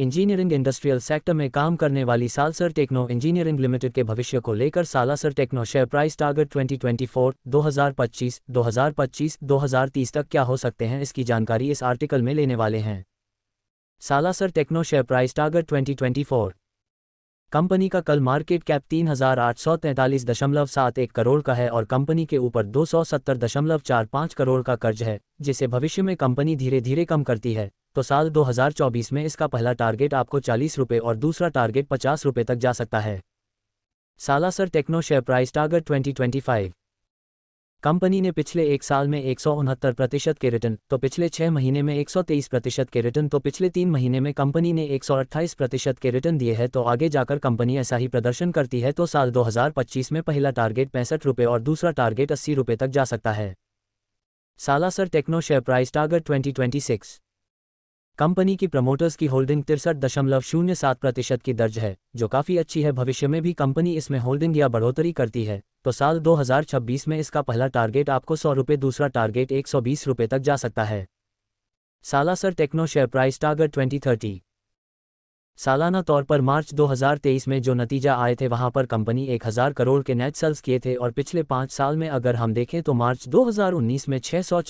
engineering industrial sector में काम करने वाली सालसर टेक्नो इंजीनियरिंग लिमिटेड के भविष्य को लेकर Salasar Techno share price target 2024, 2025, 2025, 2030 तक क्या हो सकते हैं इसकी जानकारी इस आर्टिकल में लेने वाले हैं Salasar Techno share price target 2024 company का कल मार्केट कैप तीन करोड़ का है और कंपनी के ऊपर दो करोड़ का कर्ज है जिसे भविष्य में कंपनी धीरे धीरे कम करती है तो साल 2024 में इसका पहला टारगेट आपको चालीस रुपये और दूसरा टारगेट पचास रुपये तक जा सकता है Salasar Techno share price target 2025 company ने पिछले एक साल में एक प्रतिशत के रिटर्न तो पिछले छह महीने में एक प्रतिशत के रिटर्न तो पिछले तीन महीने में कंपनी ने एक प्रतिशत के रिटर्न दिए हैं तो आगे जाकर कंपनी ऐसा ही प्रदर्शन करती है तो साल 2025 में पहला टारगेट पैंसठ और दूसरा टारगेट अस्सी तक जा सकता है Salasar Techno share price target twenty company की प्रमोटर्स की होल्डिंग तिरसठ दशमलव शून्य सात प्रतिशत की दर्ज है जो काफ़ी अच्छी है भविष्य में भी कंपनी इसमें होल्डिंग या बढ़ोतरी करती है तो साल 2026 में इसका पहला टारगेट आपको सौ रुपये दूसरा टारगेट एक सौ बीस रुपये तक जा सकता है Salasar Techno share price target 2030 सालाना तौर पर मार्च 2023 में जो नतीजा आए थे वहां पर कंपनी 1000 करोड़ के नेट सेल्स किए थे और पिछले पाँच साल में अगर हम देखें तो मार्च 2019 में छः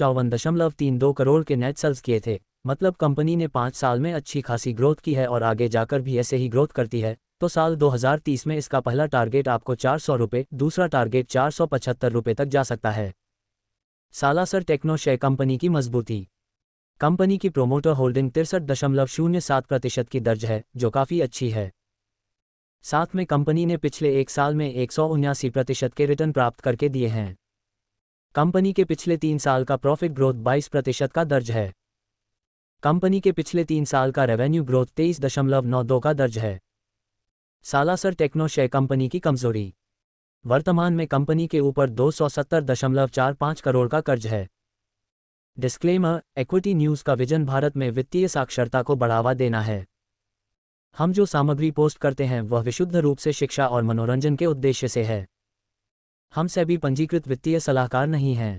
करोड़ के नेट सेल्स किए थे मतलब कंपनी ने पाँच साल में अच्छी खासी ग्रोथ की है और आगे जाकर भी ऐसे ही ग्रोथ करती है तो साल 2030 में इसका पहला टारगेट आपको चार सौ रुपये दूसरा टारगेट चार सौ पचहत्तर रुपये तक जा सकता है सालासर टेक्नो शेयर कंपनी की मजबूती कंपनी की प्रोमोटर होल्डिंग तिरसठ दशमलव शून्य सात प्रतिशत की दर्ज है जो काफ़ी अच्छी है साथ में कंपनी ने पिछले एक साल में एक सौ उन्यासी प्रतिशत के रिटर्न प्राप्त करके दिए हैं कंपनी के पिछले तीन साल का प्रॉफिट ग्रोथ 22 प्रतिशत का दर्ज है कंपनी के पिछले तीन साल का रेवेन्यू ग्रोथ तेईस दशमलव नौ दो का दर्ज है सालासर टेक्नोशे कंपनी की कमजोरी वर्तमान में कंपनी के ऊपर दो सौ सत्तर दशमलव चार पाँच करोड़ का कर्ज है डिस्क्लेमर एक्विटी न्यूज़ का विजन भारत में वित्तीय साक्षरता को बढ़ावा देना है हम जो सामग्री पोस्ट करते हैं वह विशुद्ध रूप से शिक्षा और मनोरंजन के उद्देश्य से है हम सभी पंजीकृत वित्तीय सलाहकार नहीं हैं